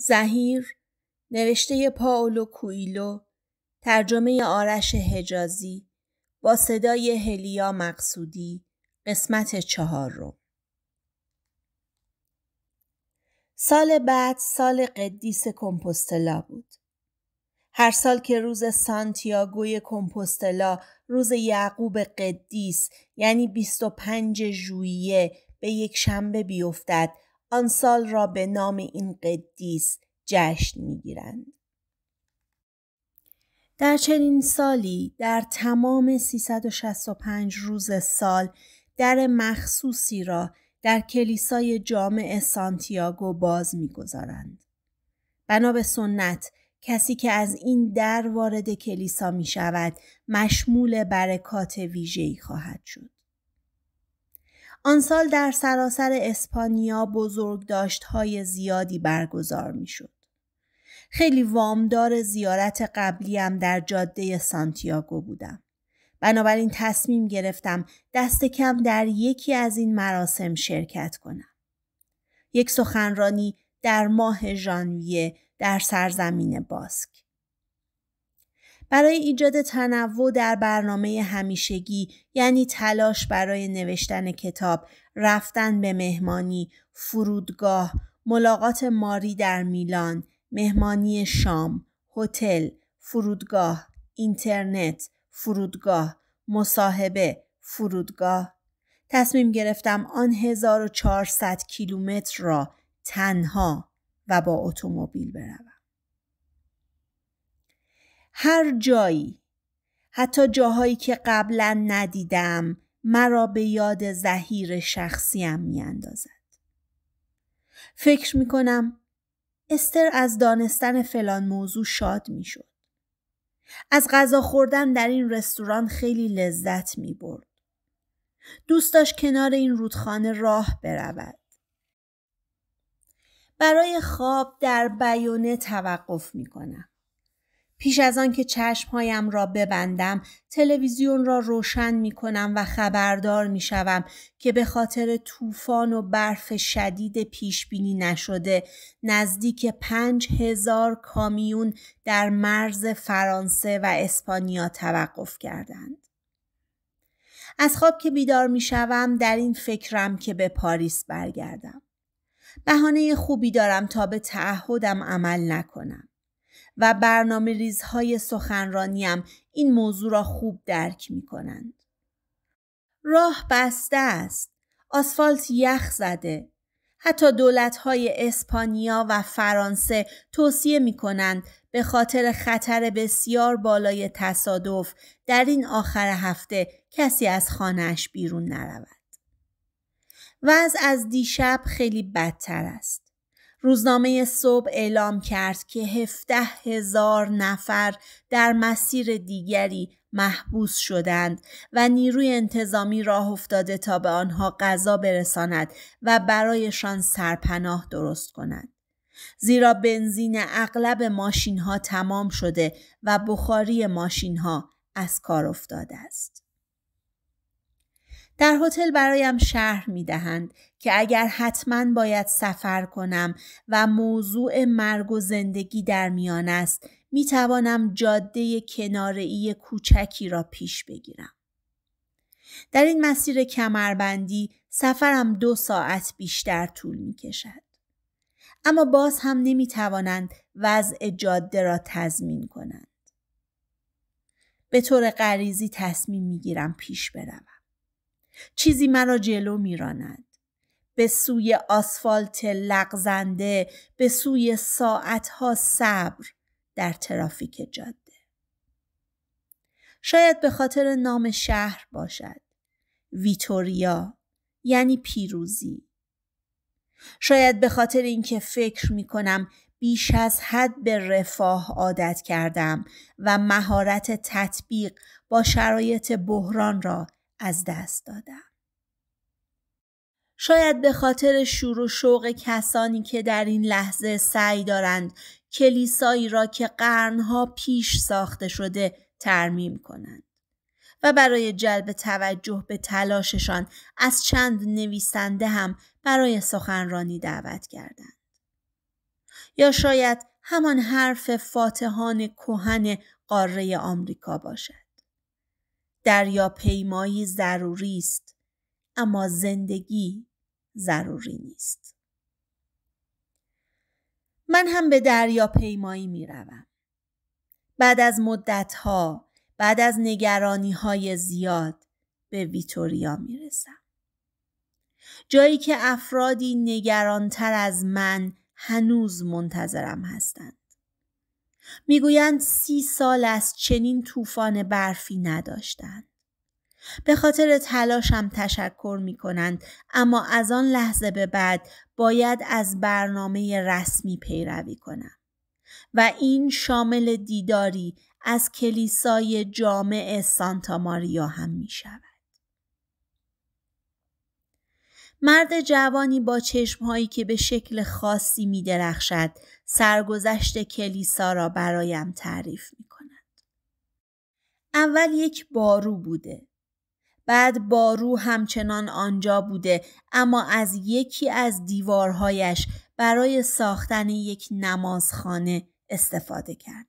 زهیر نوشته پاولو کویلو ترجمه آرش حجازی با صدای هلیا مقصودی قسمت چهار رو. سال بعد سال قدیس کمپوستلا بود. هر سال که روز سانتیاگوی کمپوستلا روز یعقوب قدیس یعنی 25 ژوئیه به یک شنبه بیفتد آن سال را به نام این قدیس جشن میگیرند در چنین سالی در تمام 365 روز سال در مخصوصی را در کلیسای جامع سانتیاگو باز میگذارند بنا به سنت کسی که از این در وارد کلیسا می شود مشمول برکات ویژه‌ای خواهد شد آن سال در سراسر اسپانیا داشت های زیادی برگزار می شود. خیلی وامدار زیارت قبلیم در جاده سانتیاگو بودم. بنابراین تصمیم گرفتم دست کم در یکی از این مراسم شرکت کنم. یک سخنرانی در ماه ژانویه در سرزمین باسک. برای ایجاد تنوع در برنامه همیشگی یعنی تلاش برای نوشتن کتاب، رفتن به مهمانی، فرودگاه، ملاقات ماری در میلان، مهمانی شام، هتل، فرودگاه، اینترنت، فرودگاه، مصاحبه، فرودگاه تصمیم گرفتم آن 1400 کیلومتر را تنها و با اتومبیل بروم. هر جایی حتی جاهایی که قبلا ندیدم مرا به یاد زهیر شخصیم میاندازد فکر میکنم استر از دانستن فلان موضوع شاد میشد از غذا خوردن در این رستوران خیلی لذت می برد. دوست داشت کنار این رودخانه راه برود. برای خواب در بیونه توقف می کنم. پیش از آن که چشمهایم را ببندم تلویزیون را روشن می کنم و خبردار می شوم که به خاطر طوفان و برف شدید پیش بینی نشده نزدیک پنج هزار کامیون در مرز فرانسه و اسپانیا توقف کردند. از خواب که بیدار می شوم در این فکرم که به پاریس برگردم. بهانه خوبی دارم تا به تعهدم عمل نکنم. و برنامه ریزهای سخنرانیم این موضوع را خوب درک می کنند. راه بسته است. آسفالت یخ زده. حتی دولتهای اسپانیا و فرانسه توصیه می کنند به خاطر خطر بسیار بالای تصادف در این آخر هفته کسی از خانهش بیرون نرود. وضع از دیشب خیلی بدتر است. روزنامه صبح اعلام کرد که 17 هزار نفر در مسیر دیگری محبوس شدند و نیروی انتظامی راه افتاده تا به آنها غذا برساند و برایشان سرپناه درست کند. زیرا بنزین اغلب ماشین ها تمام شده و بخاری ماشین ها از کار افتاده است. در هتل برایم شهر می دهند که اگر حتما باید سفر کنم و موضوع مرگ و زندگی در میان است می توانم جاده ای کوچکی را پیش بگیرم. در این مسیر کمربندی سفرم دو ساعت بیشتر طول می کشد. اما باز هم نمی توانند وضع جاده را تضمین کنند. به طور غریزی تصمیم می گیرم پیش بروم. چیزی مرا جلو میراند به سوی آسفالت لغزنده به سوی ساعتها صبر در ترافیک جاده شاید به خاطر نام شهر باشد ویتوریا یعنی پیروزی شاید به خاطر اینکه فکر می کنم بیش از حد به رفاه عادت کردم و مهارت تطبیق با شرایط بحران را از دست دادم. شاید به خاطر شور و شوق کسانی که در این لحظه سعی دارند کلیسایی را که قرنها پیش ساخته شده ترمیم کنند و برای جلب توجه به تلاششان از چند نویسنده هم برای سخنرانی دعوت کردند یا شاید همان حرف فاتحان کهن قاره آمریکا باشد پیمایی ضروری است اما زندگی ضروری نیست من هم به دریاپیمایی می روم. بعد از مدت ها بعد از نگرانی های زیاد به ویتوریا می رسم. جایی که افرادی نگرانتر از من هنوز منتظرم هستند. میگویند سی سال از چنین طوفان برفی نداشتند. به خاطر تلاشم تشکر می کنند اما از آن لحظه به بعد باید از برنامه رسمی پیروی کنم و این شامل دیداری از کلیسای جامع سانتا ماریا هم می شود. مرد جوانی با چشمهایی که به شکل خاصی می درخشد سرگذشت کلیسا را برایم تعریف می کند. اول یک بارو بوده. بعد بارو همچنان آنجا بوده اما از یکی از دیوارهایش برای ساختن یک نمازخانه استفاده کردند.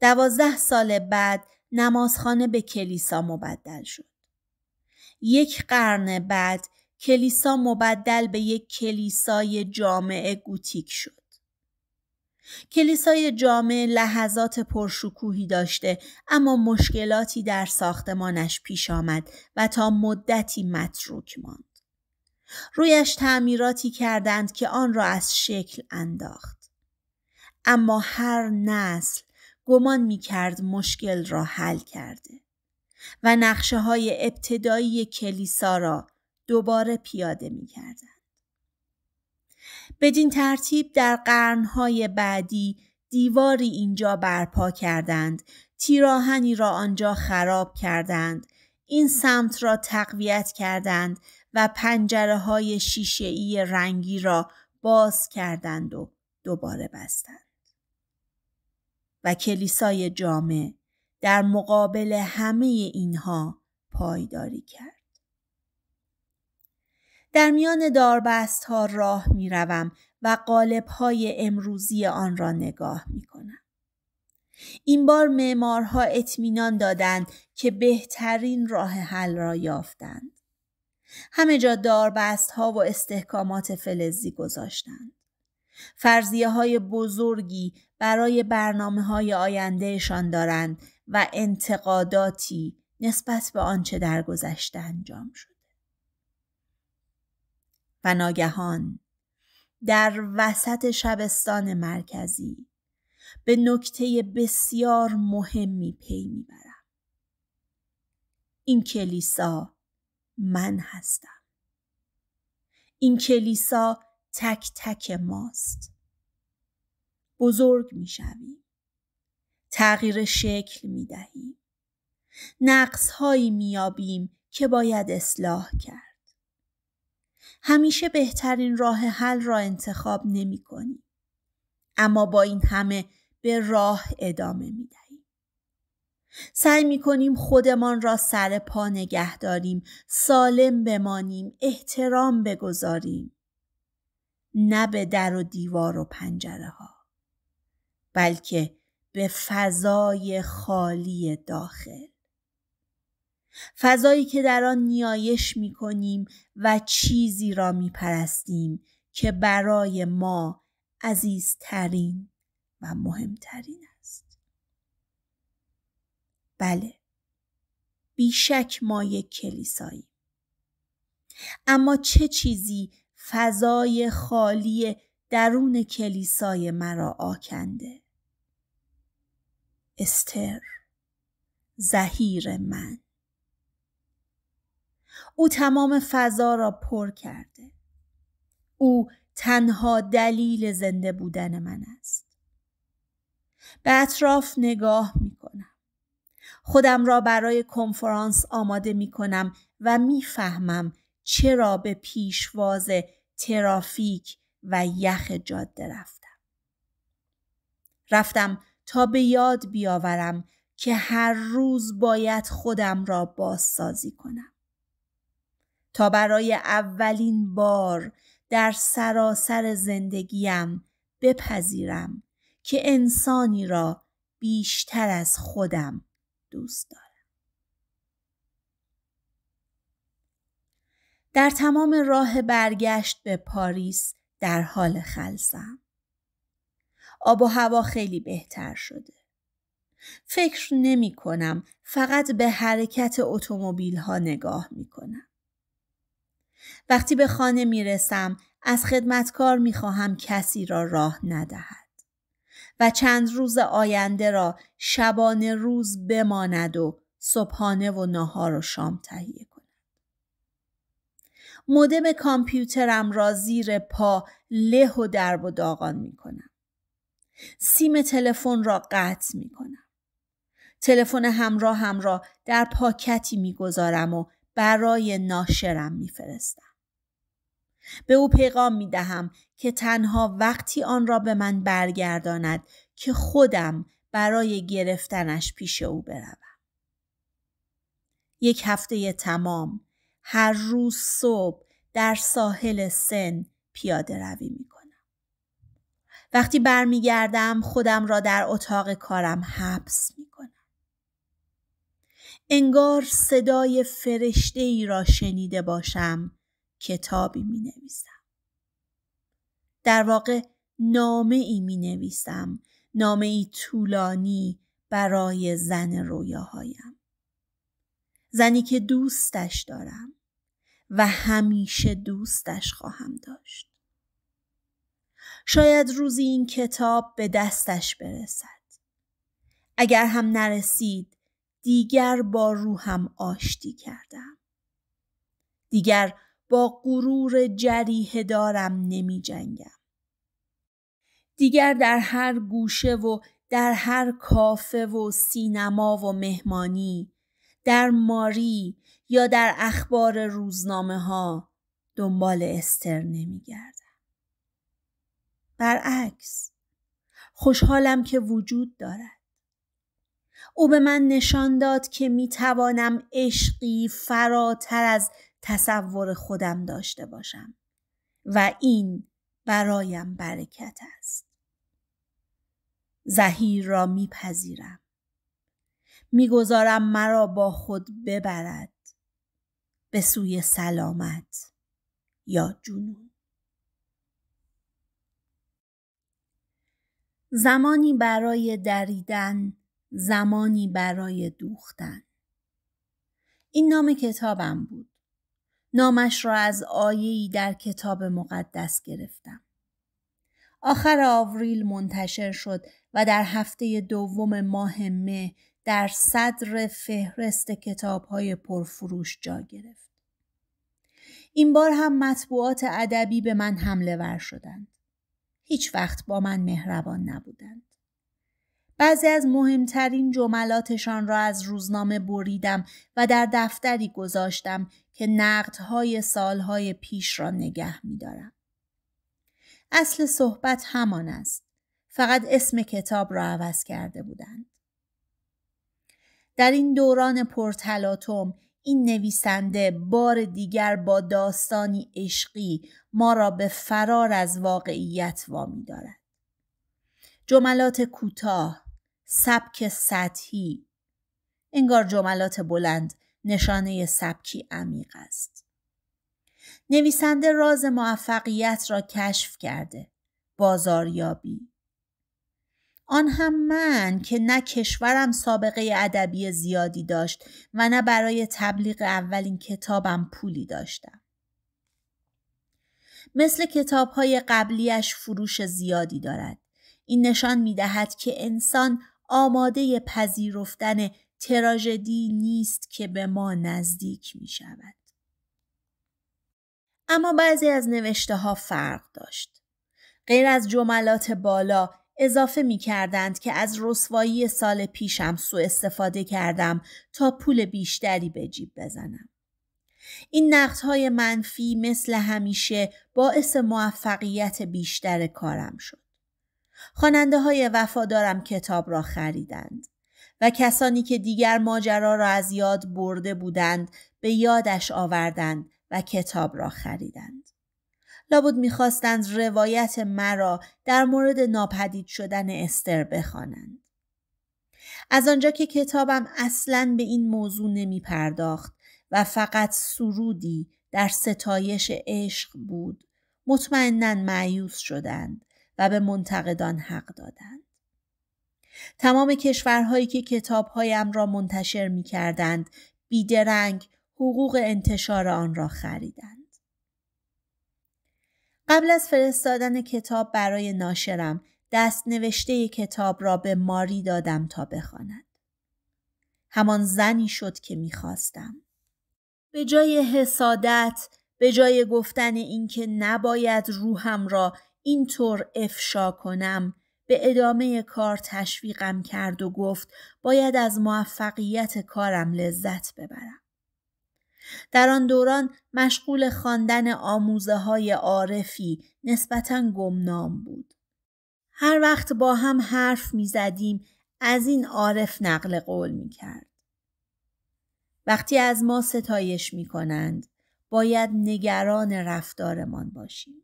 دوازده سال بعد نمازخانه به کلیسا مبدل شد. یک قرن بعد کلیسا مبدل به یک کلیسای جامعه گوتیک شد. کلیسای جامع لحظات پرشکوهی داشته اما مشکلاتی در ساختمانش پیش آمد و تا مدتی متروک ماند. رویش تعمیراتی کردند که آن را از شکل انداخت. اما هر نسل گمان می کرد مشکل را حل کرده. و نقشه های ابتدایی کلیسا را دوباره پیاده می کردن. بدین ترتیب در قرنهای بعدی دیواری اینجا برپا کردند، تیراهنی را آنجا خراب کردند، این سمت را تقویت کردند و پنجره های شیشه رنگی را باز کردند و دوباره بستند. و کلیسای جامع در مقابل همه اینها پایداری کرد. در میان داربست ها راه می روم و قالب های امروزی آن را نگاه می کنم. این بار معمارها اطمینان دادند که بهترین راه حل را یافتند. همه جا داربست ها و استحکامات فلزی گذاشتند. فرضیه های بزرگی برای برنامه های آیندهشان دارند و انتقاداتی نسبت به آنچه در گذشته انجام شده و ناگهان در وسط شبستان مرکزی به نکته بسیار مهمی پی میبرم این کلیسا من هستم این کلیسا تک تک ماست بزرگ میشویم تغییر شکل می دهیم. نقص هایی میابیم که باید اصلاح کرد. همیشه بهترین راه حل را انتخاب نمی کنیم. اما با این همه به راه ادامه می دهیم. سعی می کنیم خودمان را سر پا نگه داریم، سالم بمانیم، احترام بگذاریم. نه به در و دیوار و پنجره ها. بلکه به فضای خالی داخل فضایی که در آن نیایش می کنیم و چیزی را می پرستیم که برای ما عزیزترین و مهمترین است. بله بیشک ما یک کلیسایی اما چه چیزی فضای خالی درون کلیسای مرا آکنده استر زهیر من او تمام فضا را پر کرده او تنها دلیل زنده بودن من است به اطراف نگاه می کنم خودم را برای کنفرانس آماده می کنم و میفهمم چرا به پیشواز ترافیک و یخ جاده رفتم رفتم تا به یاد بیاورم که هر روز باید خودم را بازسازی کنم تا برای اولین بار در سراسر زندگیم بپذیرم که انسانی را بیشتر از خودم دوست دارم در تمام راه برگشت به پاریس در حال خلصم آب و هوا خیلی بهتر شده. فکر نمی کنم فقط به حرکت اتومبیل ها نگاه می کنم. وقتی به خانه می رسم از خدمتکار می خواهم کسی را راه ندهد و چند روز آینده را شبانه روز بماند و صبحانه و ناهار و شام تهیه کند. مودم کامپیوترم را زیر پا له و درب و داغان می کنم. سیم تلفن را قطع می کنم. تلفن هم را در پاکتی میگذارم و برای ناشرم میفرستم. به او پیغام می دهم که تنها وقتی آن را به من برگرداند که خودم برای گرفتنش پیش او بروم. یک هفته تمام هر روز صبح در ساحل سن پیاده روی می وقتی برمیگردم خودم را در اتاق کارم حبس می کنم. انگار صدای فرشته ای را شنیده باشم کتابی می نویسم. در واقع نامه ای می نویسم نامه ای طولانی برای زن رویاهایم زنی که دوستش دارم و همیشه دوستش خواهم داشت شاید روزی این کتاب به دستش برسد. اگر هم نرسید دیگر با روحم آشتی کردم. دیگر با غرور جریه دارم نمی جنگم. دیگر در هر گوشه و در هر کافه و سینما و مهمانی در ماری یا در اخبار روزنامه ها دنبال استر نمی گردم. برعکس خوشحالم که وجود دارد او به من نشان داد که می توانم عشقی فراتر از تصور خودم داشته باشم و این برایم برکت است زهیر را میپذیرم میگذارم مرا با خود ببرد به سوی سلامت یا جنون زمانی برای دریدن زمانی برای دوختن این نام کتابم بود نامش را از آیهی در کتاب مقدس گرفتم آخر آوریل منتشر شد و در هفته دوم ماه مه در صدر فهرست کتاب‌های پرفروش جا گرفت این بار هم مطبوعات ادبی به من حمله ور شدند هیچ وقت با من مهربان نبودند. بعضی از مهمترین جملاتشان را از روزنامه بریدم و در دفتری گذاشتم که نقدهای سالهای پیش را نگه میدارم. اصل صحبت همان است. فقط اسم کتاب را عوض کرده بودند. در این دوران پرتلاتوم این نویسنده بار دیگر با داستانی عشقی ما را به فرار از واقعیت وامی دارد. جملات کوتاه، سبک سطحی، انگار جملات بلند نشانه سبکی عمیق است. نویسنده راز موفقیت را کشف کرده. بازاریابی، آن هم من که نه کشورم سابقه ادبی زیادی داشت و نه برای تبلیغ اولین کتابم پولی داشتم. مثل کتاب های قبلیش فروش زیادی دارد. این نشان می دهد که انسان آماده پذیرفتن تراژدی نیست که به ما نزدیک می شود. اما بعضی از نوشته ها فرق داشت. غیر از جملات بالا اضافه می کردند که از رسوایی سال پیشم سوء استفاده کردم تا پول بیشتری به جیب بزنم. این های منفی مثل همیشه باعث موفقیت بیشتر کارم شد. خواننده های وفادارم کتاب را خریدند و کسانی که دیگر ماجرا را از یاد برده بودند به یادش آوردند و کتاب را خریدند. لابد میخواستند روایت مرا در مورد ناپدید شدن استر بخوانند. از آنجا که کتابم اصلا به این موضوع نمی پرداخت و فقط سرودی در ستایش عشق بود مطمئنا معیوز شدند و به منتقدان حق دادند. تمام کشورهایی که کتابهایم را منتشر می کردند بیدرنگ حقوق انتشار آن را خریدند. قبل از فرستادن کتاب برای ناشرم دست نوشته کتاب را به ماری دادم تا بخواند. همان زنی شد که میخواستم. به جای حسادت، به جای گفتن اینکه نباید روحم را اینطور افشا کنم، به ادامه کار تشویقم کرد و گفت باید از موفقیت کارم لذت ببرم. در آن دوران مشغول خواندن آموزه های عارفی نسبتا گمنام بود. هر وقت با هم حرف می زدیم از این عارف نقل قول می کرد. وقتی از ما ستایش می کنند باید نگران رفتارمان باشیم.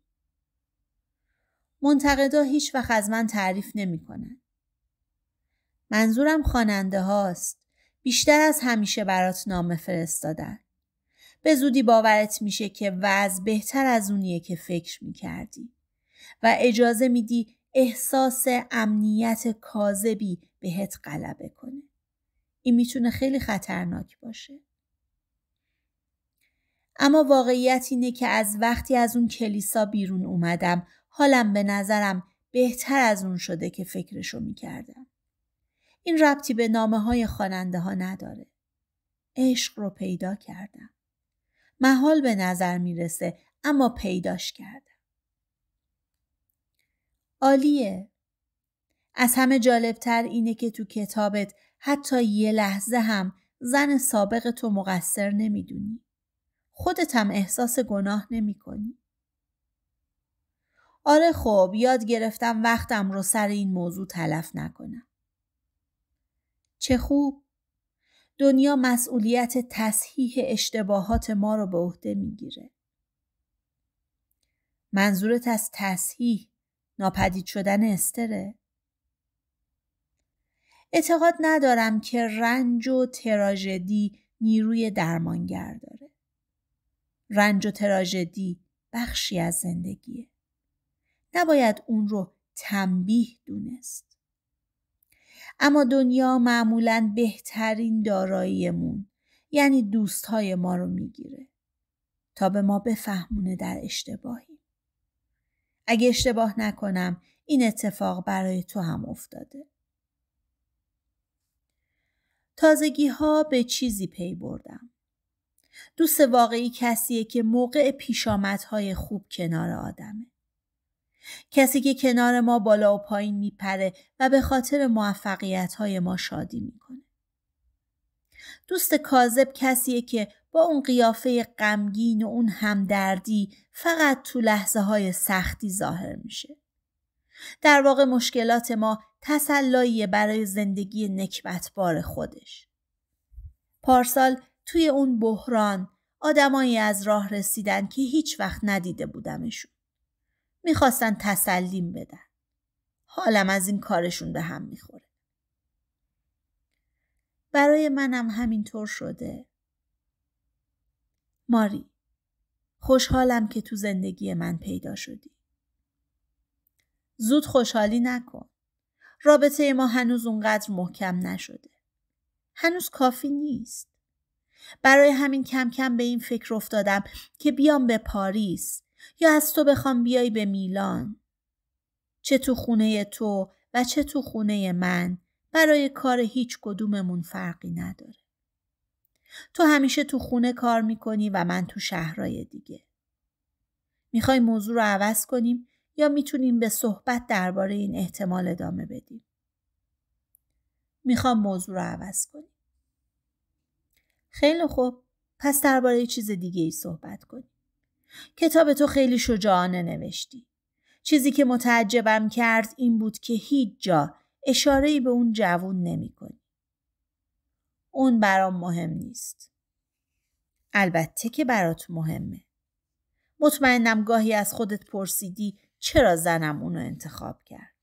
منتقدا هیچ وقت از من تعریف نمی کنند. منظورم خواننده هاست. بیشتر از همیشه برات نامه فرستادن. به زودی باورت میشه که وضع بهتر از اونیه که فکر میکردی و اجازه میدی احساس امنیت کاذبی بهت غلبه کنه این میتونه خیلی خطرناک باشه اما واقعیت اینه که از وقتی از اون کلیسا بیرون اومدم حالم به نظرم بهتر از اون شده که فکرشو میکردم این ربطی به نامه های ها نداره عشق رو پیدا کردم محال به نظر میرسه اما پیداش کردم. عالیه. از همه جالبتر اینه که تو کتابت حتی یه لحظه هم زن سابق تو مقصر نمیدونی. خودت هم احساس گناه نمی کنی. آره خوب یاد گرفتم وقتم رو سر این موضوع تلف نکنم. چه خوب دنیا مسئولیت تصحیح اشتباهات ما رو به عهده میگیره. منظورت از تصحیح ناپدید شدن استره؟ اعتقاد ندارم که رنج و تراژدی نیروی درمانگر داره. رنج و تراژدی بخشی از زندگیه. نباید اون رو تنبیه دونست. اما دنیا معمولا بهترین داراییمون یعنی دوستهای ما رو میگیره تا به ما بفهمونه در اشتباهی اگه اشتباه نکنم این اتفاق برای تو هم افتاده تازگی ها به چیزی پی بردم دوست واقعی کسیه که موقع پیشامدهای خوب کنار آدمه کسی که کنار ما بالا و پایین میپره و به خاطر موفقیت های ما شادی میکنه. دوست کاذب کسیه که با اون قیافه غمگین و اون همدردی فقط تو لحظه های سختی ظاهر میشه. در واقع مشکلات ما تسلایی برای زندگی بار خودش. پارسال توی اون بحران آدمایی از راه رسیدن که هیچ وقت ندیده بودمشون. میخواستن تسلیم بدن. حالم از این کارشون به هم میخوره. برای منم همینطور شده. ماری خوشحالم که تو زندگی من پیدا شدی. زود خوشحالی نکن. رابطه ما هنوز اونقدر محکم نشده. هنوز کافی نیست. برای همین کم کم به این فکر افتادم که بیام به پاریس یا از تو بخوام بیای به میلان چه تو خونه تو و چه تو خونه من برای کار هیچ کدوممون فرقی نداره تو همیشه تو خونه کار میکنی و من تو شهرهای دیگه میخوای موضوع رو عوض کنیم یا میتونیم به صحبت درباره این احتمال ادامه بدیم میخوام موضوع رو عوض کنیم خیلی خوب پس درباره چیز دیگه ای صحبت کنیم کتاب تو خیلی شجاعانه نوشتی. چیزی که متعجبم کرد این بود که هیچ جا ای به اون جوون نمی کنی. اون برام مهم نیست. البته که برات مهمه. مطمئنم گاهی از خودت پرسیدی چرا زنم اونو انتخاب کرد.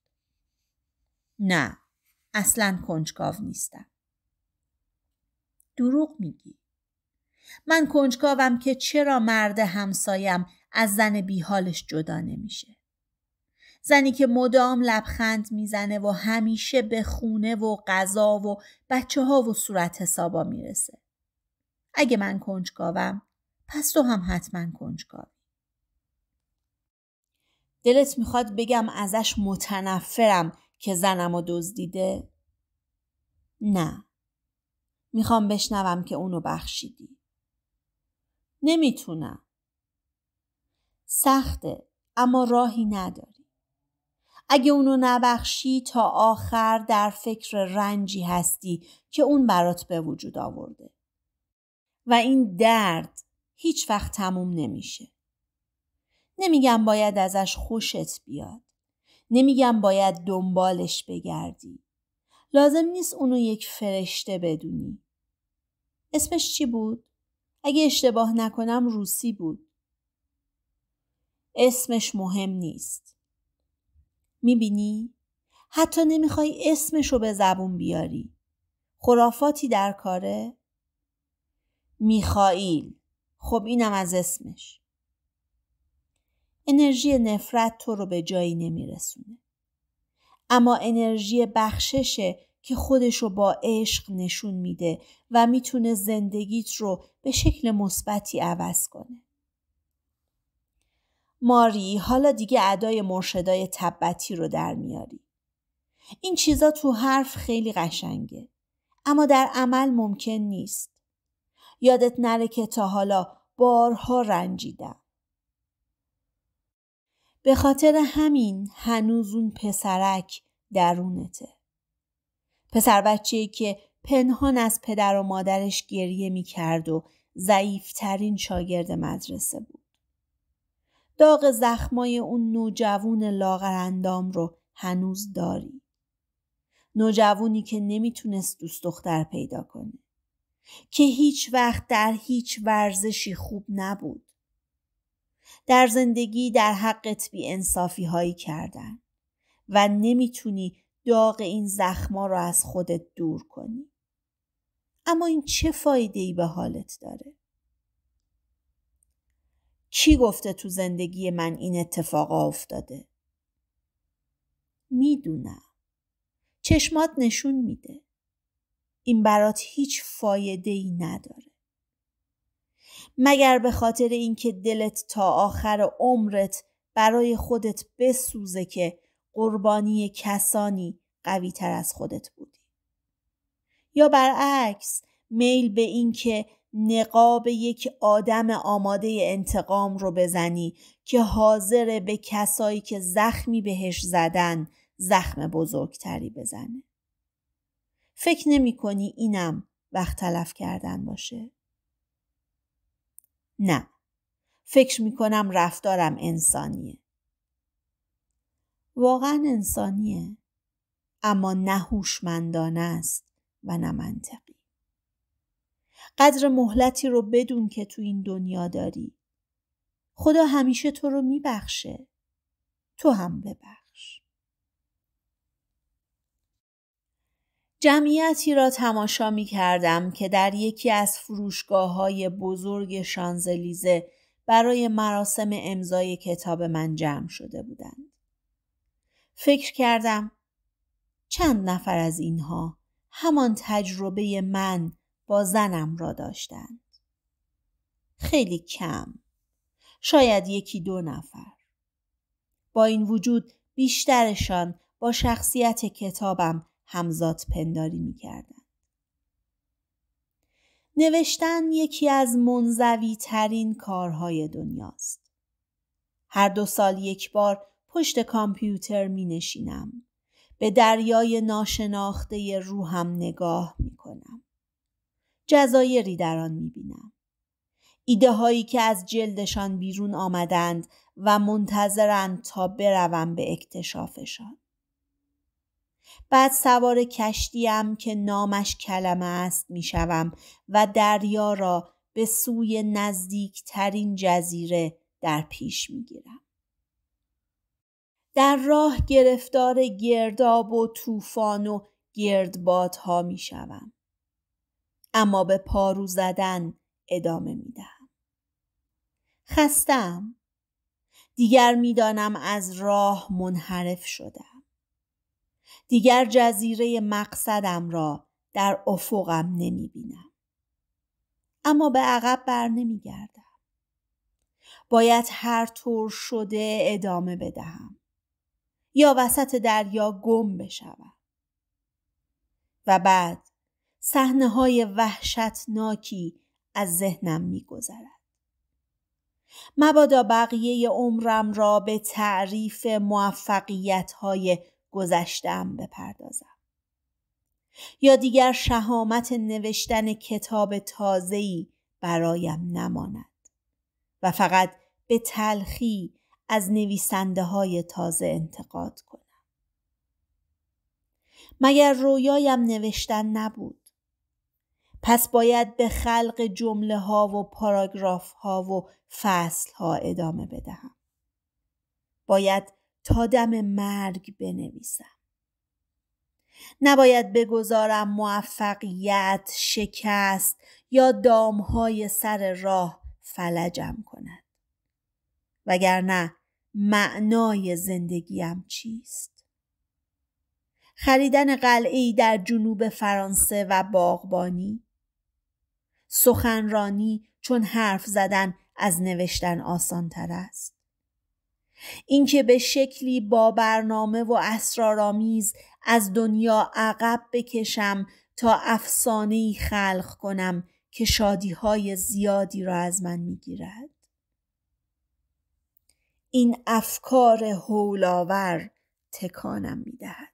نه اصلا کنجکاو نیستم. دروغ میگی. من کنجکاوم که چرا مرد همسایم از زن بیحالش جدا نمیشه. زنی که مدام لبخند میزنه و همیشه به خونه و غذا و بچه ها و صورت حسابا میرسه. اگه من کنجکاوم پس تو هم حتما کنجکاوی. دلت میخواد بگم ازش متنفرم که زنم و دزدیده؟ نه. میخوام بشنوم که اونو بخشیدی. نمیتونم سخته اما راهی نداری اگه اونو نبخشی تا آخر در فکر رنجی هستی که اون برات به وجود آورده و این درد هیچ وقت تموم نمیشه نمیگم باید ازش خوشت بیاد نمیگم باید دنبالش بگردی لازم نیست اونو یک فرشته بدونی اسمش چی بود؟ اگه اشتباه نکنم روسی بود. اسمش مهم نیست. میبینی؟ حتی نمیخوای اسمشو به زبون بیاری. خرافاتی در کاره؟ میخائیل. خب اینم از اسمش. انرژی نفرت تو رو به جایی نمیرسونه. اما انرژی بخشش که خودش رو با عشق نشون میده و میتونه زندگیت رو به شکل مثبتی عوض کنه. ماری حالا دیگه ادای مرشدای تبتی رو در میاری. این چیزا تو حرف خیلی قشنگه. اما در عمل ممکن نیست. یادت نره که تا حالا بارها رنجیدم. به خاطر همین هنوز اون پسرک درونته. پسر بچه که پنهان از پدر و مادرش گریه می کرد و ضعیفترین شاگرد مدرسه بود. داغ زخمای اون نوجوون اندام رو هنوز داری. نوجوونی که نمیتونست دوست دختر پیدا کنه. که هیچ وقت در هیچ ورزشی خوب نبود. در زندگی در حقت بی انصافی هایی کردن و نمیتونی داغ این زخما رو از خودت دور کنی اما این چه فایده ای به حالت داره کی گفته تو زندگی من این اتفاقا افتاده میدونم چشمات نشون میده این برات هیچ فایده ای نداره مگر به خاطر اینکه دلت تا آخر عمرت برای خودت بسوزه که قربانی کسانی قوی تر از خودت بودی یا برعکس میل به اینکه نقاب یک آدم آماده انتقام رو بزنی که حاضر به کسایی که زخمی بهش زدن زخم بزرگتری بزنه فکر نمی کنی اینم وقت تلف کردن باشه نه فکر می کنم رفتارم انسانیه واقعا انسانیه اما نه هوشمندانه است و نه منطقی قدر مهلتی رو بدون که تو این دنیا داری خدا همیشه تو رو میبخشه تو هم ببخش جمعیتی را تماشا می کردم که در یکی از فروشگاه های بزرگ شانزلیزه برای مراسم امضای کتاب من جمع شده بودند. فکر کردم چند نفر از اینها همان تجربه من با زنم را داشتند. خیلی کم. شاید یکی دو نفر. با این وجود بیشترشان با شخصیت کتابم همزاد پنداری می کردن. نوشتن یکی از منزوی ترین کارهای دنیاست. هر دو سال یک بار پشت کامپیوتر می نشینم. به دریای ناشناخته روحم نگاه می کنم. جزایری در آن می بینم. ایده هایی که از جلدشان بیرون آمدند و منتظرند تا بروم به اکتشافشان. بعد سوار کشتیم که نامش کلمه است شوم و دریا را به سوی ترین جزیره در پیش می گیرم. در راه گرفتار گرداب و طوفان و گردبادها می شوم. اما به پارو زدن ادامه می دهم. خستم. دیگر دانم از راه منحرف شدم. دیگر جزیره مقصدم را در افقم نمی بینم. اما به عقب بر نمی گردم. باید هر طور شده ادامه بدهم. یا وسط دریا گم بشود و بعد صحنه های وحشتناکی از ذهنم میگذرد مبادا بقیه عمرم را به تعریف موفقیت های گذشتم بپردازم یا دیگر شهامت نوشتن کتاب تازه‌ای برایم نماند و فقط به تلخی از نویسنده های تازه انتقاد کنم. مگر رویایم نوشتن نبود. پس باید به خلق جمله ها و پاراگراف ها و فصل ها ادامه بدهم. باید تا دم مرگ بنویسم. نباید بگذارم موفقیت، شکست یا های سر راه فلجم کند. وگرنه معنای زندگیم چیست خریدن قلعی در جنوب فرانسه و باغبانی سخنرانی چون حرف زدن از نوشتن آسانتر است اینکه به شکلی با برنامه و اسرارآمیز از دنیا عقب بکشم تا افسانه خلق کنم که شادیهای زیادی را از من میگیرد این افکار هولاور تکانم میدهد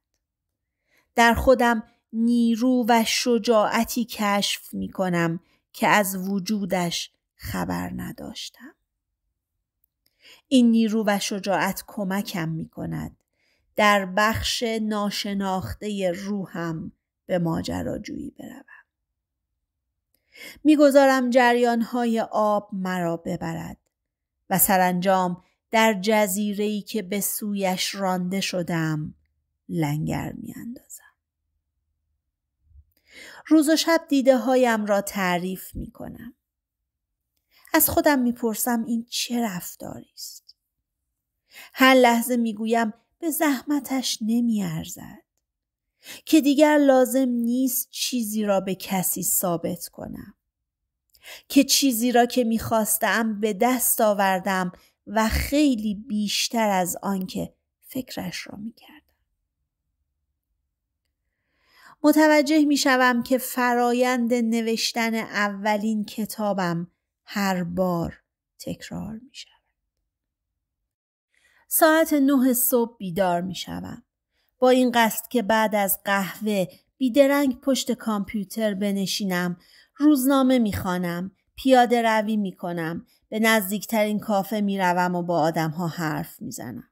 در خودم نیرو و شجاعتی کشف می کنم که از وجودش خبر نداشتم. این نیرو و شجاعت کمکم می کند در بخش ناشناخته روحم به ماجراجویی بروم. میگذارم جریانهای آب مرا ببرد و سرانجام در جزیره‌ای که به سویش رانده شدم لنگر میاندازم روز و شب دیده هایم را تعریف می کنم. از خودم میپرسم این چه رفتاری است هر لحظه میگویم به زحمتش نمیارزد که دیگر لازم نیست چیزی را به کسی ثابت کنم که چیزی را که میخواستم به دست آوردم و خیلی بیشتر از آنکه فکرش را میکردم متوجه میشوم که فرایند نوشتن اولین کتابم هر بار تکرار می ساعت نه صبح بیدار می شوم. با این قصد که بعد از قهوه بیدرنگ پشت کامپیوتر بنشینم، روزنامه می خانم، پیاده روی می کنم، به نزدیکترین کافه می روم و با ها حرف میزنم.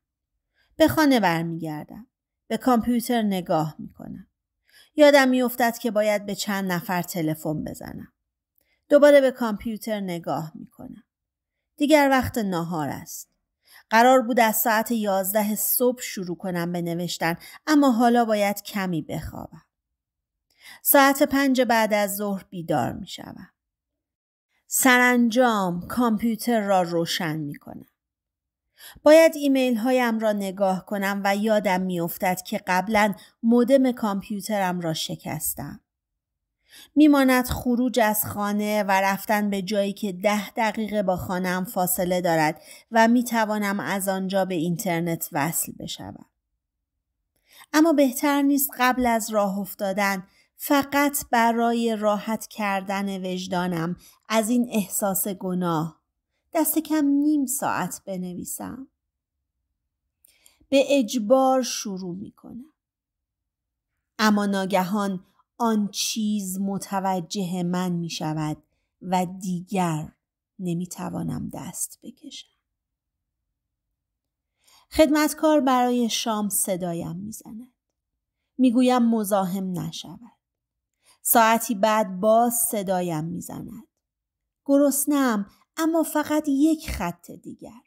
به خانه برمیگردم. به کامپیوتر نگاه می کنم. یادم میافتد که باید به چند نفر تلفن بزنم. دوباره به کامپیوتر نگاه می کنم. دیگر وقت ناهار است. قرار بود از ساعت یازده صبح شروع کنم به نوشتن اما حالا باید کمی بخوابم. ساعت پنج بعد از ظهر بیدار می شوم. سرانجام کامپیوتر را روشن می کنم. باید ایمیل هایم را نگاه کنم و یادم میافتد که قبلا مودم کامپیوترم را شکستم. میماند خروج از خانه و رفتن به جایی که ده دقیقه با خانم فاصله دارد و میتوانم از آنجا به اینترنت وصل بشوم. اما بهتر نیست قبل از راه افتادن فقط برای راحت کردن وجدانم از این احساس گناه دست کم نیم ساعت بنویسم به اجبار شروع می کنم اما ناگهان آن چیز متوجه من می شود و دیگر نمی توانم دست بکشم خدمتکار برای شام صدایم میزند میگویم مزاحم نشود ساعتی بعد باز صدایم میزند. گرسنم اما فقط یک خط دیگر.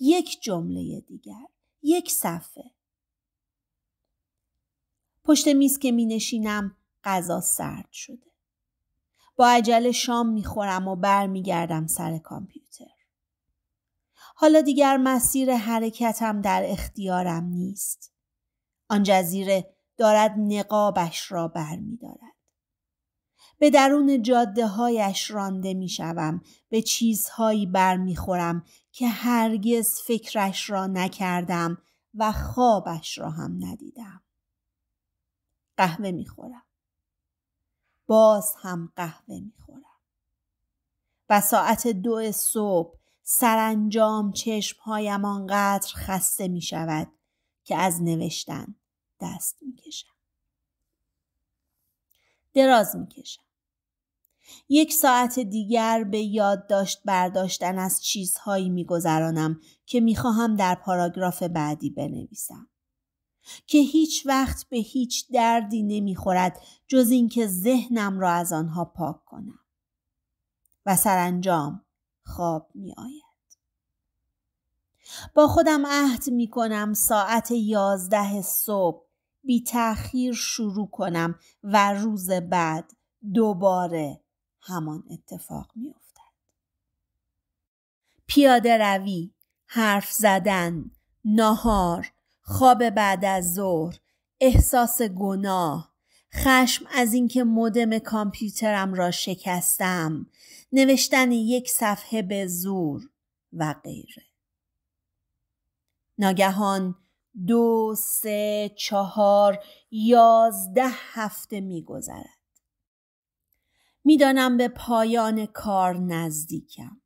یک جمله دیگر. یک صفحه. پشت میز که می نشینم غذا سرد شده. با عجله شام خورم و برمیگردم سر کامپیوتر. حالا دیگر مسیر حرکتم در اختیارم نیست. آن جزیره دارد نقابش را برمیدارد. به درون جاده هایش رانده می به چیزهایی بر می خورم که هرگز فکرش را نکردم و خوابش را هم ندیدم. قهوه می خورم. باز هم قهوه می خورم. و ساعت دو صبح سرانجام چشمهایم آنقدر خسته می شود که از نوشتن دست می کشم. دراز می کشم. یک ساعت دیگر به یاد داشت برداشتن از چیزهایی میگذرانم که میخواهم در پاراگراف بعدی بنویسم که هیچ وقت به هیچ دردی نمیخورد جز اینکه ذهنم را از آنها پاک کنم و سرانجام خواب میآید با خودم عهد می کنم ساعت یازده صبح بی تأخیر شروع کنم و روز بعد دوباره همان اتفاق می افتد. پیاده روی، حرف زدن، ناهار، خواب بعد از ظهر، احساس گناه، خشم از اینکه مدم کامپیوترم را شکستم، نوشتن یک صفحه به زور و غیره. ناگهان دو، سه، چهار، یازده هفته می گذرد. میدانم به پایان کار نزدیکم.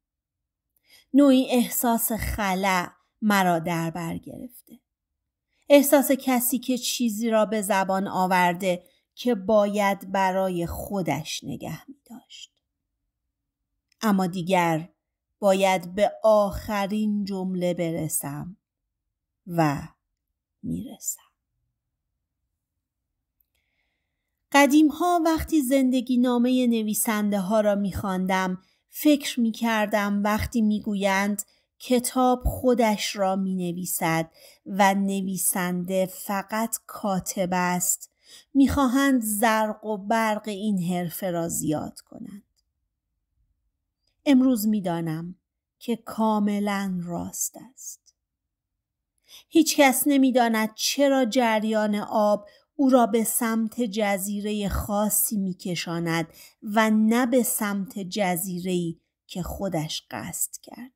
نوعی احساس خلع مرا در بر گرفته. احساس کسی که چیزی را به زبان آورده که باید برای خودش نگه می داشت. اما دیگر باید به آخرین جمله برسم و میرسم. قدیم ها وقتی زندگی نامه نویسنده ها را می فکر می کردم وقتی می گویند کتاب خودش را می نویسد و نویسنده فقط کاتب است میخواهند زرق و برق این حرفه را زیاد کنند امروز میدانم که کاملا راست است هیچکس نمیداند چرا جریان آب او را به سمت جزیره خاصی میکشاند و نه به سمت جزیره که خودش قصد کرده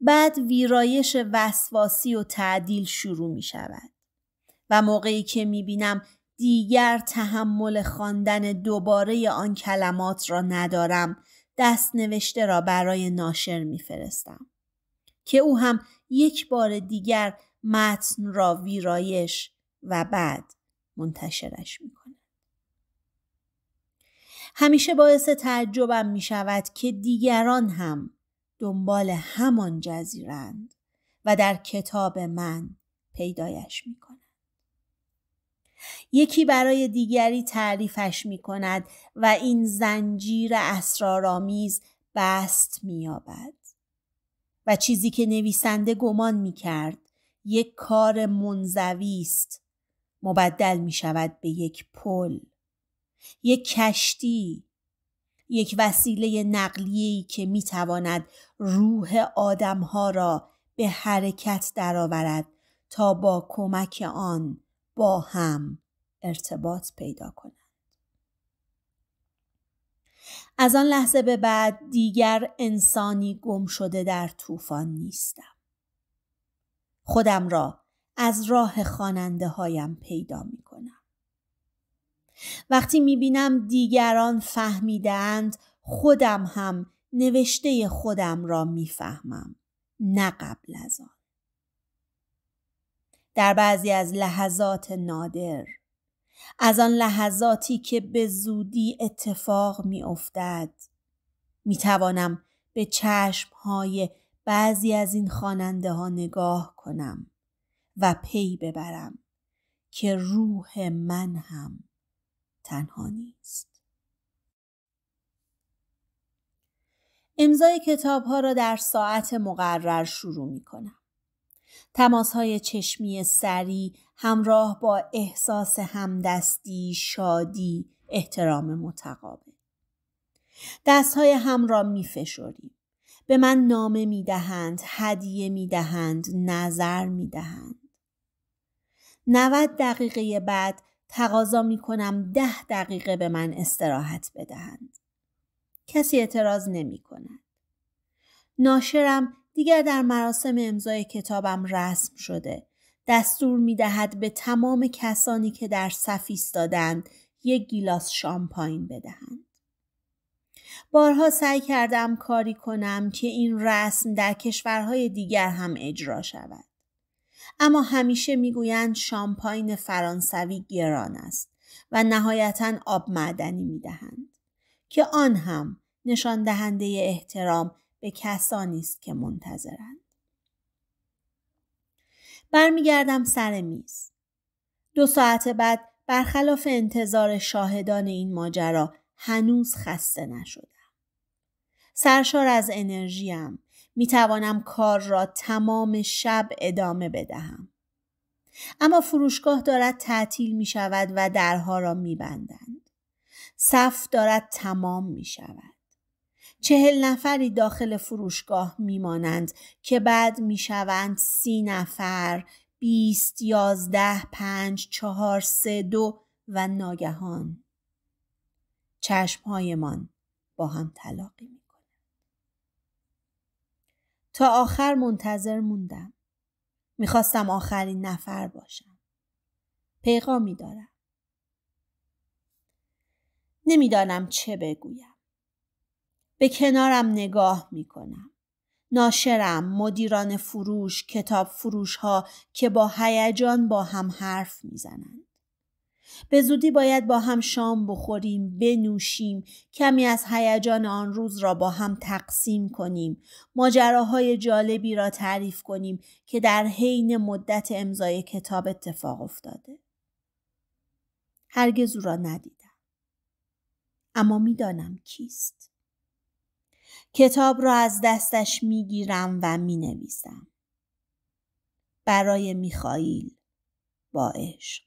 بعد ویرایش وسواسی و تعدیل شروع می شود و موقعی که می بینم دیگر تحمل خواندن دوباره آن کلمات را ندارم دست نوشته را برای ناشر میفرستم که او هم یک بار دیگر متن را ویرایش و بعد منتشرش کند همیشه باعث تعجبم می شود که دیگران هم دنبال همان جزیرند و در کتاب من پیدایش می یکی برای دیگری تعریفش می کند و این زنجیر اسرارآمیز بست مییابد و چیزی که نویسنده گمان می کرد یک کار منزوی است مبدل می شود به یک پل یک کشتی یک وسیله نقلیه‌ای که می تواند روح آدمها را به حرکت درآورد تا با کمک آن با هم ارتباط پیدا کنند از آن لحظه به بعد دیگر انسانی گم شده در طوفان نیستم خودم را از راه خواننده هایم پیدا می کنم. وقتی می بینم دیگران فهمیدند خودم هم نوشته خودم را میفهمم نه قبل از آن در بعضی از لحظات نادر از آن لحظاتی که به زودی اتفاق می افتد می توانم به چشم های بعضی از این خواننده ها نگاه کنم و پی ببرم که روح من هم تنها نیست امضای کتاب ها را در ساعت مقرر شروع می کنم. تماس های چشمی سری همراه با احساس همدستی، شادی، احترام متقابل. دست های هم را می فشوریم. به من نامه می دهند، هدیه می دهند، نظر می دهند. 90 دقیقه بعد تقاضا می کنم 10 دقیقه به من استراحت بدهند. کسی اعتراض نمی کند. ناشرم دیگر در مراسم امضای کتابم رسم شده. دستور می دهد به تمام کسانی که در صف ایستادند یک گیلاس شامپاین بدهند. بارها سعی کردم کاری کنم که این رسم در کشورهای دیگر هم اجرا شود. اما همیشه میگویند شامپاین فرانسوی گران است و نهایتا آب معدنی میدهند که آن هم نشان دهنده احترام به کسانی است که منتظرند برمیگردم سر میز دو ساعت بعد برخلاف انتظار شاهدان این ماجرا هنوز خسته نشدم سرشار از انرژیم می توانم کار را تمام شب ادامه بدهم. اما فروشگاه دارد تعطیل می شود و درها را می بندند. صف دارد تمام می شود. چهل نفری داخل فروشگاه می که بعد می شوند سی نفر، بیست، یازده، پنج، چهار، سه، دو و ناگهان. چشمهایمان با هم تلاقی تا آخر منتظر موندم. میخواستم آخرین نفر باشم. پیغامی دارم. نمیدانم چه بگویم. به کنارم نگاه میکنم. ناشرم، مدیران فروش، کتاب فروش ها که با هیجان با هم حرف میزنند. به زودی باید با هم شام بخوریم، بنوشیم، کمی از هیجان آن روز را با هم تقسیم کنیم، ماجراهای جالبی را تعریف کنیم که در حین مدت امضای کتاب اتفاق افتاده. هرگز او را ندیدم. اما میدانم کیست. کتاب را از دستش میگیرم و مینویسم. برای میخائیل با عشق.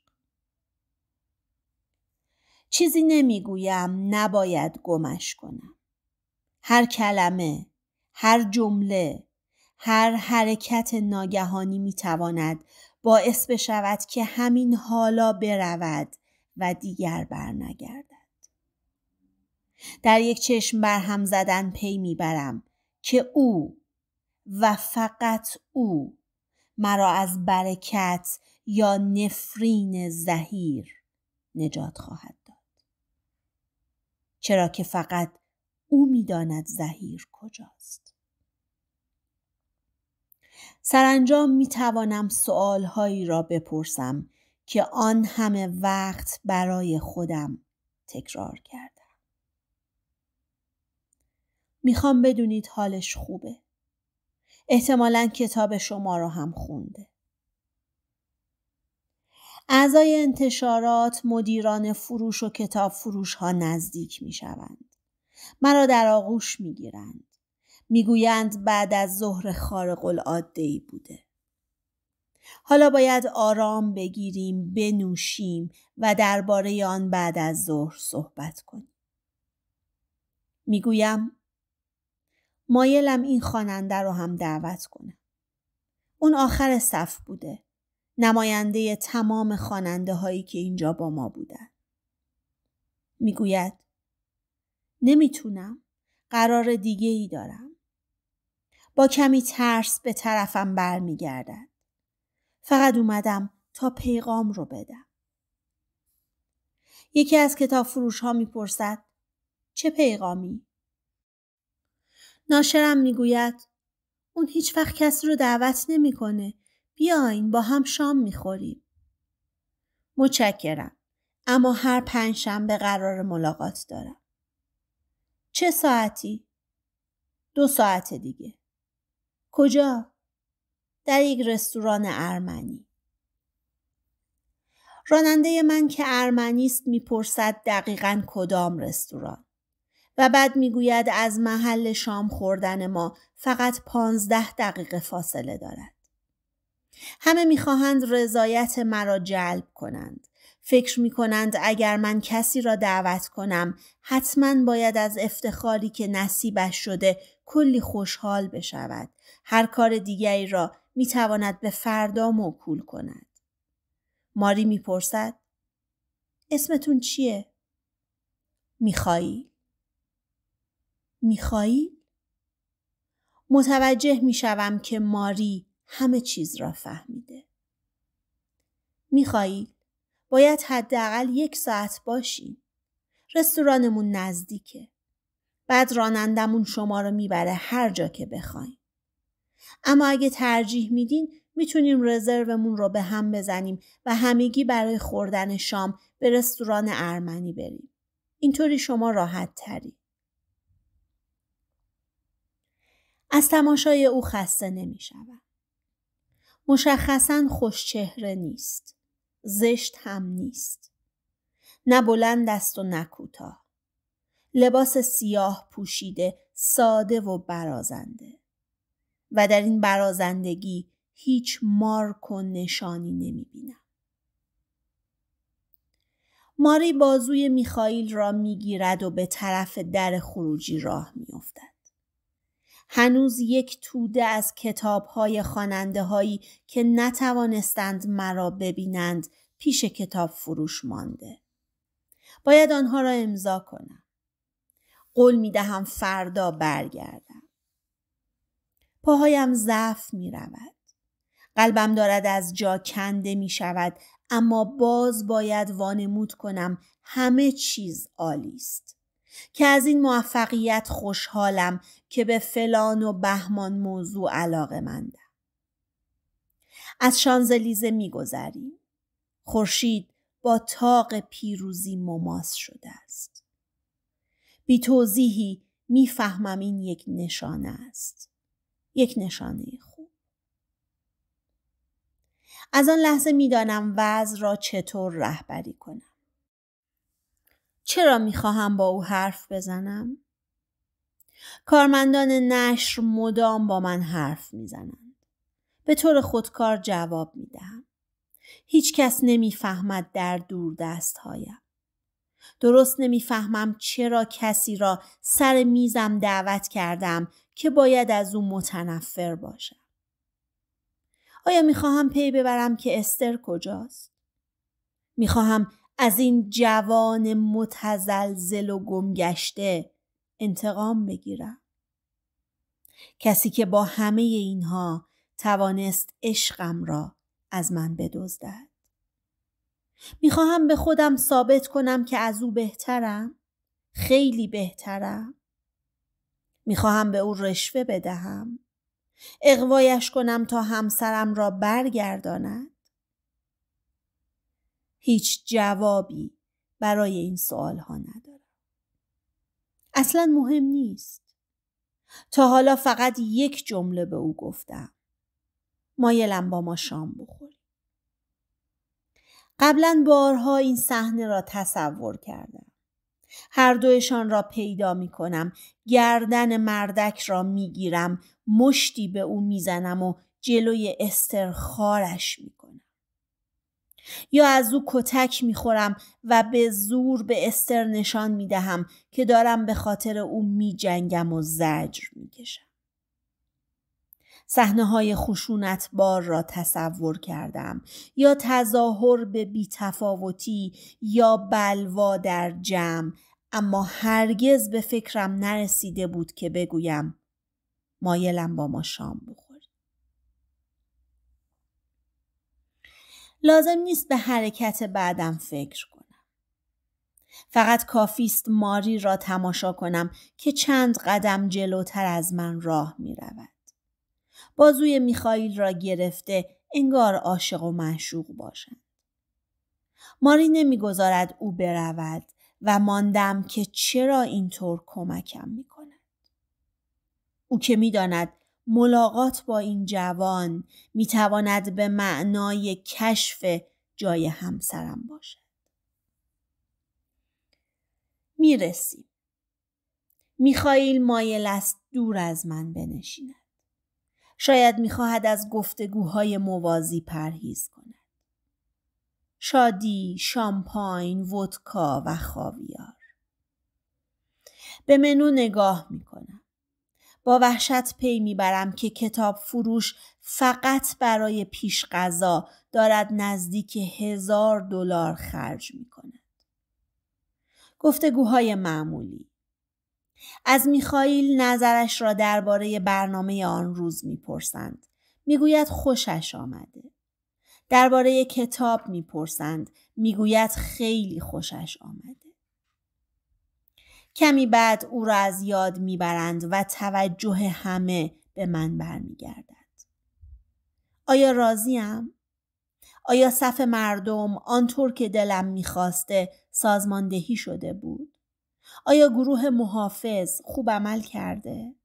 چیزی نمیگویم نباید گمش کنم هر کلمه هر جمله هر حرکت ناگهانی میتواند باعث بشود که همین حالا برود و دیگر برنگردد در یک چشم برهم زدن پی میبرم که او و فقط او مرا از برکت یا نفرین زهیر نجات خواهد چرا که فقط او میداند زهیر کجاست سرانجام می توانم سوال هایی را بپرسم که آن همه وقت برای خودم تکرار کردم میخوام بدونید حالش خوبه احتمالا کتاب شما را هم خونده اعضای انتشارات، مدیران فروش و کتاب فروش ها نزدیک می شوند. مرا در آغوش می گیرند. می گویند بعد از ظهر خارق العاده ای بوده. حالا باید آرام بگیریم، بنوشیم و درباره آن بعد از ظهر صحبت کنیم. میگویم مایلم این خواننده رو هم دعوت کنم. اون آخر صف بوده. نماینده تمام خواننده هایی که اینجا با ما بودن. میگوید نمیتونم قرار دیگه ای دارم. با کمی ترس به طرفم برمیگردد. فقط اومدم تا پیغام رو بدم. یکی از کتاب فروش ها میپرسد چه پیغامی؟ ناشرم میگوید اون هیچ وقت کسی رو دعوت نمیکنه بیاین با هم شام میخوریم. متشکرم. اما هر پنج شنبه قرار ملاقات دارم. چه ساعتی؟ دو ساعت دیگه. کجا؟ در یک رستوران ارمنی. راننده من که ارمنی میپرسد دقیقا کدام رستوران و بعد میگوید از محل شام خوردن ما فقط پانزده دقیقه فاصله دارد. همه میخواهند رضایت مرا جلب کنند. فکر می کنند اگر من کسی را دعوت کنم حتما باید از افتخاری که نصیبش شده کلی خوشحال بشود. هر کار دیگری را می تواند به فردا موکول کند. ماری میپرسد اسمتون چیه؟ میخائیل میخائیل متوجه میشوم که ماری همه چیز را فهمیده. میخائیل باید حداقل یک ساعت باشیم. رستورانمون نزدیکه. بعد رانندمون شما رو میبره هر جا که بخوایم. اما اگه ترجیح میدین میتونیم رزرومون رو به هم بزنیم و همگی برای خوردن شام به رستوران ارمنی بریم. اینطوری شما راحت تری. از تماشای او خسته نمی مشخصا خوشچهره نیست. زشت هم نیست. نه بلند است و نه کوتاه. لباس سیاه پوشیده ساده و برازنده. و در این برازندگی هیچ مارک و نشانی نمی بینم. ماری بازوی میخائیل را میگیرد و به طرف در خروجی راه میافتد. هنوز یک توده از کتابهای خاننده هایی که نتوانستند مرا ببینند پیش کتاب فروش مانده. باید آنها را امضا کنم. قول می دهم فردا برگردم. پاهایم ضعف می رود. قلبم دارد از جا کنده می شود اما باز باید وانمود کنم همه چیز عالی است. که از این موفقیت خوشحالم که به فلان و بهمان موضوع علاقه مندم. از شانزلیزه گذریم خورشید با تاق پیروزی مماس شده است. بی توضیحی میفهمم این یک نشانه است. یک نشانه خوب. از آن لحظه میدانم وضع را چطور رهبری کنم. چرا میخواهم با او حرف بزنم؟ کارمندان نشر مدام با من حرف میزنند. به طور خودکار جواب میدهم. هیچ کس نمیفهمد در دور دست هایم. درست نمیفهمم چرا کسی را سر میزم دعوت کردم که باید از او متنفر باشم. آیا میخواهم پی ببرم که استر کجاست؟ میخواهم از این جوان متزلزل و گمگشته انتقام بگیرم کسی که با همه اینها توانست عشقم را از من بدزدد میخواهم به خودم ثابت کنم که از او بهترم خیلی بهترم میخواهم به او رشوه بدهم اقوایش کنم تا همسرم را برگرداند هیچ جوابی برای این سوال ها ندارم اصلا مهم نیست تا حالا فقط یک جمله به او گفتم مایلم با ما شام بخوریم. قبلا بارها این صحنه را تصور کردم هر دویشان را پیدا می کنم گردن مردک را می گیرم مشتی به او می زنم و جلوی استرخارش می کنم یا از او کتک میخورم و به زور به استر نشان میدهم که دارم به خاطر او میجنگم و زجر میکشم صحنه های خشونت بار را تصور کردم یا تظاهر به بیتفاوتی یا بلوا در جمع اما هرگز به فکرم نرسیده بود که بگویم مایلم با ما شام بخور لازم نیست به حرکت بعدم فکر کنم. فقط کافیست ماری را تماشا کنم که چند قدم جلوتر از من راه می رود. بازوی میخائیل را گرفته انگار عاشق و معشوق باشند. ماری نمیگذارد او برود و ماندم که چرا اینطور کمکم می کند. او که میداند ملاقات با این جوان میتواند به معنای کشف جای همسرم باشد میرسی. میخائیل مایل است دور از من بنشیند شاید میخواهد از گفتگوهای موازی پرهیز کند شادی، شامپاین، ودکا و خاویار به منو نگاه میکنم با وحشت پی میبرم که کتاب فروش فقط برای پیش غذا دارد نزدیک هزار دلار خرج می کند. گفتگوهای معمولی از میخائیل نظرش را درباره برنامه آن روز میپرسند. میگوید خوشش آمده. درباره کتاب میپرسند. میگوید خیلی خوشش آمده. کمی بعد او را از یاد میبرند و توجه همه به من برمیگردد آیا راضیم آیا صف مردم آنطور که دلم میخواسته سازماندهی شده بود آیا گروه محافظ خوب عمل کرده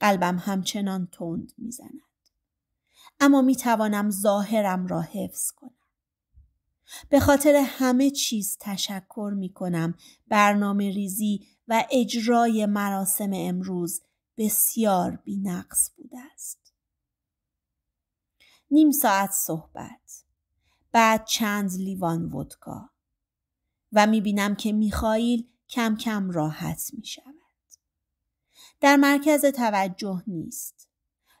قلبم همچنان تند میزند اما میتوانم ظاهرم را حفظ کنم به خاطر همه چیز تشکر می کنم. برنامه ریزی و اجرای مراسم امروز بسیار بینقص بوده است. نیم ساعت صحبت بعد چند لیوان ودکا و می بینم که میخائیل کم کم راحت می شود. در مرکز توجه نیست.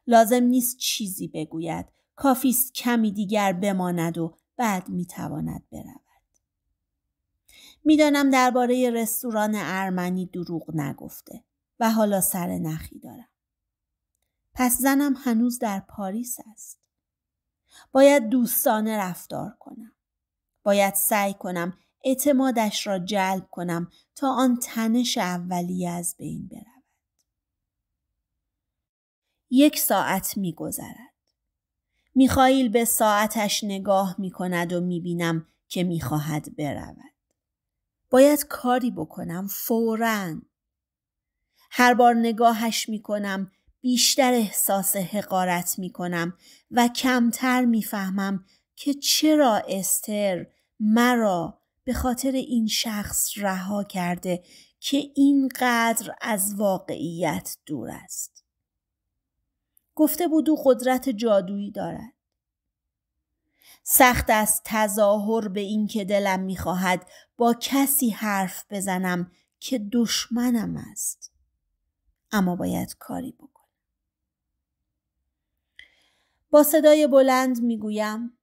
لازم نیست چیزی بگوید. کافیست کمی دیگر بماند و بعد میتواند برود میدانم درباره رستوران ارمنی دروغ نگفته و حالا سر نخی دارم پس زنم هنوز در پاریس است باید دوستانه رفتار کنم باید سعی کنم اعتمادش را جلب کنم تا آن تنش اولیه از بین برود یک ساعت میگذرد میخائیل به ساعتش نگاه میکند و میبینم که میخواهد برود. باید کاری بکنم فوراً. هر بار نگاهش میکنم بیشتر احساس حقارت میکنم و کمتر میفهمم که چرا استر مرا به خاطر این شخص رها کرده که اینقدر از واقعیت دور است. گفته بود او قدرت جادویی دارد سخت است تظاهر به اینکه دلم میخواهد با کسی حرف بزنم که دشمنم است اما باید کاری بکنم با صدای بلند میگویم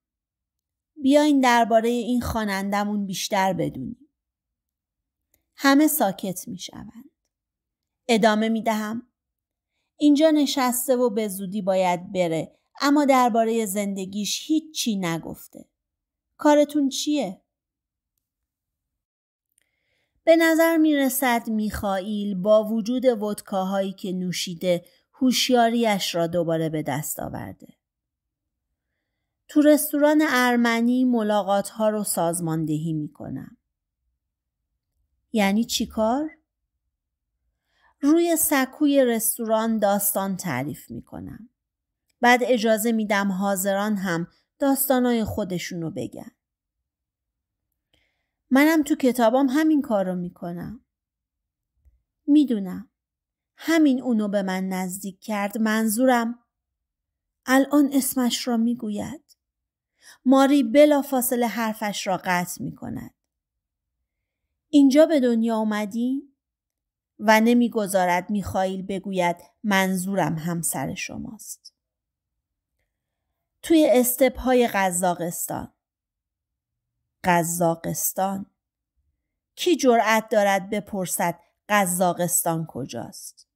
بیاین درباره این خوانندمون بیشتر بدونیم همه ساکت میشوند ادامه میدهم اینجا نشسته و به زودی باید بره اما درباره زندگیش هیچی نگفته. کارتون چیه؟ به نظر می رسد میخائیل با وجود ودکاهایی که نوشیده هوشیاریش را دوباره به دست آورده. تو رستوران ارمنی ملاقات ها رو سازماندهی می کنم. یعنی چی کار؟ روی سکوی رستوران داستان تعریف می کنم. بعد اجازه میدم حاضران هم داستانای خودشونو بگن. منم تو کتابام همین کار رو میکنم. میدونم. همین اونو به من نزدیک کرد منظورم الان اسمش را میگوید. ماری بلا فاصله حرفش را قطع می کند. اینجا به دنیا آمدی؟ و نمیگذارد میخائیل بگوید منظورم همسر شماست. توی های قزاقستان قزاقستان کی جرأت دارد بپرسد قزاقستان کجاست؟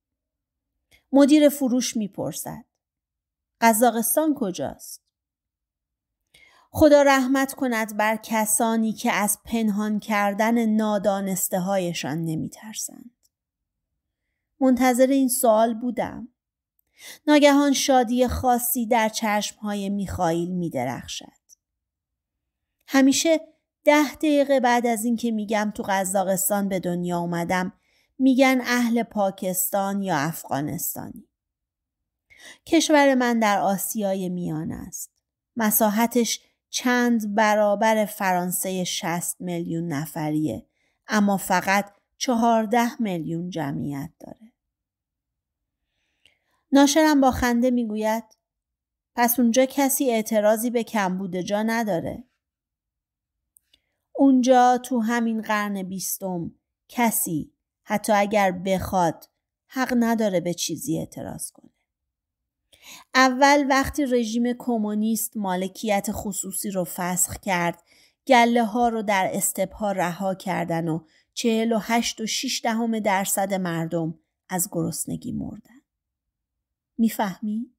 مدیر فروش میپرسد قزاقستان کجاست؟ خدا رحمت کند بر کسانی که از پنهان کردن نادانسته هایشان نمی ترسند. منتظر این سوال بودم. ناگهان شادی خاصی در چشمهای میخائیل میدرخشد. همیشه ده دقیقه بعد از اینکه میگم تو قزاقستان به دنیا اومدم میگن اهل پاکستان یا افغانستانی. کشور من در آسیای میان است. مساحتش چند برابر فرانسه 60 میلیون نفریه اما فقط چهارده میلیون جمعیت داره. ناشرم با خنده میگوید پس اونجا کسی اعتراضی به کمبود جا نداره. اونجا تو همین قرن بیستم کسی حتی اگر بخواد حق نداره به چیزی اعتراض کنه. اول وقتی رژیم کمونیست مالکیت خصوصی رو فسخ کرد گله ها رو در استبها رها کردن و چهل و دهم درصد مردم از گرسنگی مردن. میفهمی؟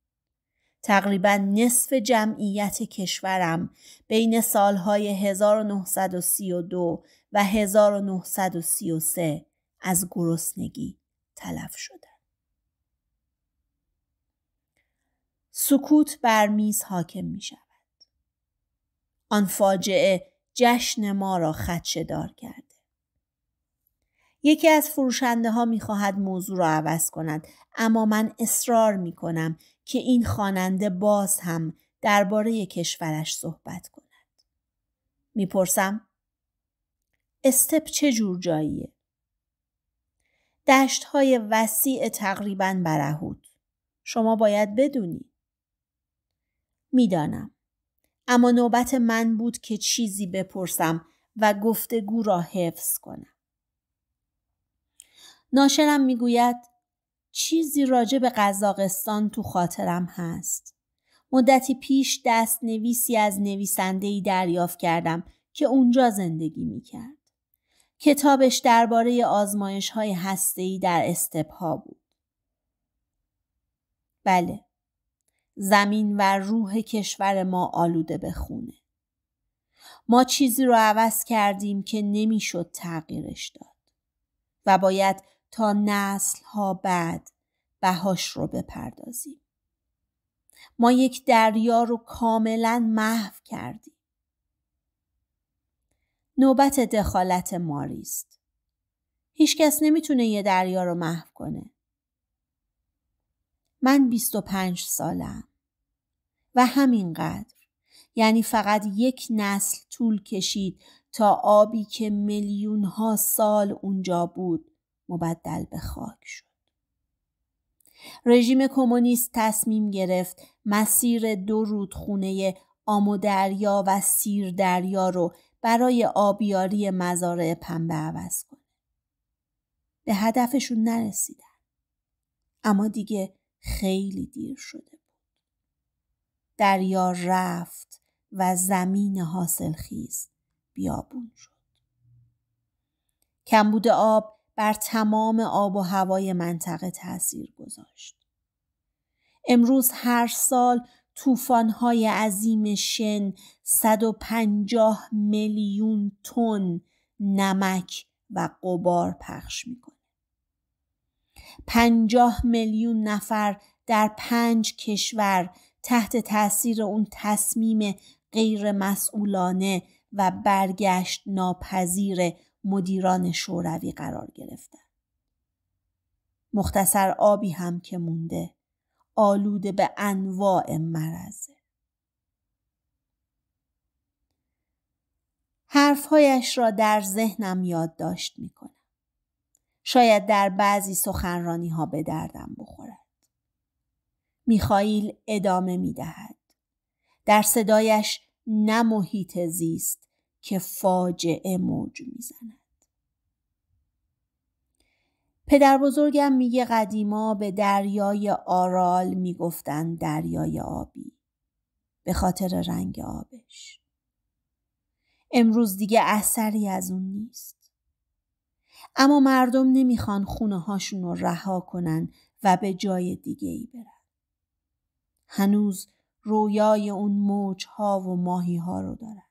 تقریبا نصف جمعیت کشورم بین سالهای 1932 و 1933 از گرسنگی تلف شدن. سکوت بر میز حاکم می شود. آن فاجعه جشن ما را خدشه دار کرده. یکی از فروشنده ها می خواهد موضوع را عوض کند اما من اصرار می کنم که این خواننده باز هم درباره کشورش صحبت کند. میپرسم استپ چه جور جاییه؟ دشت های وسیع تقریبا برهود. شما باید بدونی. میدانم. اما نوبت من بود که چیزی بپرسم و گفتگو را حفظ کنم. ناشرم میگوید چیزی راجع به قزاقستان تو خاطرم هست. مدتی پیش دست نویسی از نویسندهی دریافت کردم که اونجا زندگی میکرد. کتابش درباره آزمایش های هستهی در استپا بود. بله. زمین و روح کشور ما آلوده به خونه. ما چیزی رو عوض کردیم که نمیشد تغییرش داد و باید تا نسل ها بعد بهاش رو بپردازیم ما یک دریا رو کاملا محو کردیم نوبت دخالت ماریست هیچکس نمیتونه یه دریا رو محو کنه من 25 سالم و همینقدر یعنی فقط یک نسل طول کشید تا آبی که میلیون ها سال اونجا بود مبدل به خاک شد رژیم کمونیست تصمیم گرفت مسیر دو رودخونه دریا و سیر دریا رو برای آبیاری مزارع پنبه عوض کنه. به هدفشون نرسیدن. اما دیگه خیلی دیر شده بود. دریا رفت و زمین حاصل خیز بیابون شد. کمبود آب بر تمام آب و هوای منطقه تاثیر گذاشت. امروز هر سال طوفان‌های عظیم شن 150 میلیون تن نمک و قبار پخش میکنه. 50 میلیون نفر در پنج کشور تحت تاثیر اون تصمیم غیرمسئولانه و برگشت ناپذیر مدیران شوروی قرار گرفتند. مختصر آبی هم که مونده آلوده به انواع مرزه. حرفهایش را در ذهنم یادداشت میکنم. شاید در بعضی سخنرانی ها به دردم بخورد. میخائیل ادامه میدهد. در صدایش نه محیط زیست که فاجعه موج میزند. پدر بزرگم میگه قدیما به دریای آرال میگفتند دریای آبی به خاطر رنگ آبش. امروز دیگه اثری از اون نیست. اما مردم نمیخوان خونه هاشون رو رها کنن و به جای دیگه ای برن. هنوز رویای اون موج ها و ماهی ها رو دارن.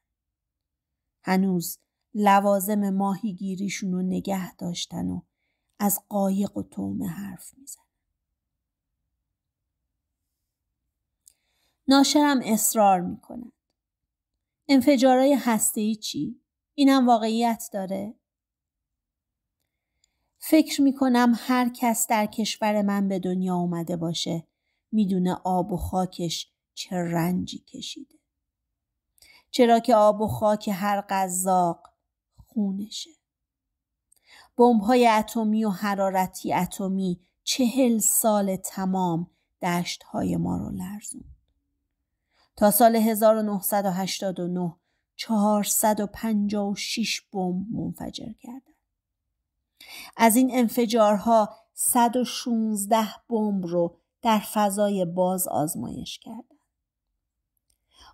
هنوز لوازم ماهیگیریشون رو نگه داشتن و از قایق و تومه حرف میزن. ناشرم اصرار انفجارای انفجارهای ای چی؟ اینم واقعیت داره؟ فکر میکنم هر کس در کشور من به دنیا اومده باشه میدونه آب و خاکش چه رنجی کشیده. چرا که آب و خاک هر قزاق خونشه بمب‌های اتمی و حرارتی اتمی چهل سال تمام دشت های ما رو لرزوند تا سال 1989 456 بمب منفجر کردن از این انفجارها 116 بمب رو در فضای باز آزمایش کرد.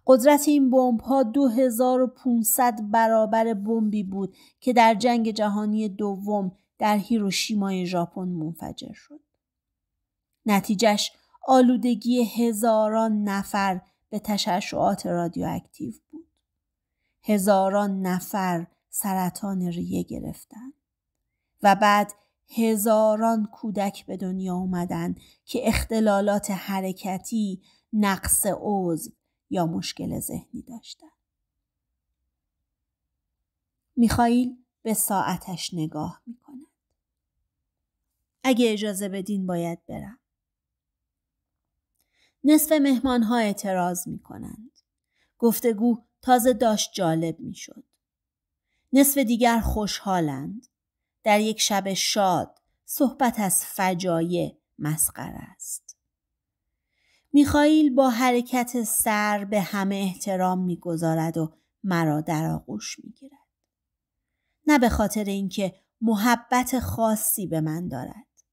قدرت این بمب ها 2500 برابر بمبی بود که در جنگ جهانی دوم در هیروشیمای ژاپن منفجر شد. نتیجش آلودگی هزاران نفر به تشعشعات رادیواکتیو بود. هزاران نفر سرطان ریه گرفتند و بعد هزاران کودک به دنیا آمدند که اختلالات حرکتی، نقص عضو، یا مشکل ذهنی داشتند. میخائیل به ساعتش نگاه میکند. اگه اجازه بدین باید برم. نصف مهمان ها اعتراض می کنند. گفتگو تازه داشت جالب می شد. نصف دیگر خوشحالند. در یک شب شاد صحبت از فجایع مسخره است. میخائیل با حرکت سر به همه احترام میگذارد و مرا در آغوش میگیرد نه به خاطر اینکه محبت خاصی به من دارد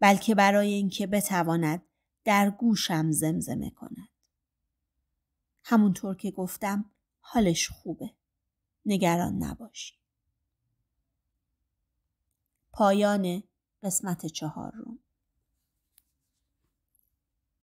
بلکه برای اینکه بتواند در گوشم زمزمه کند همونطور که گفتم حالش خوبه نگران نباشی پایان قسمت روم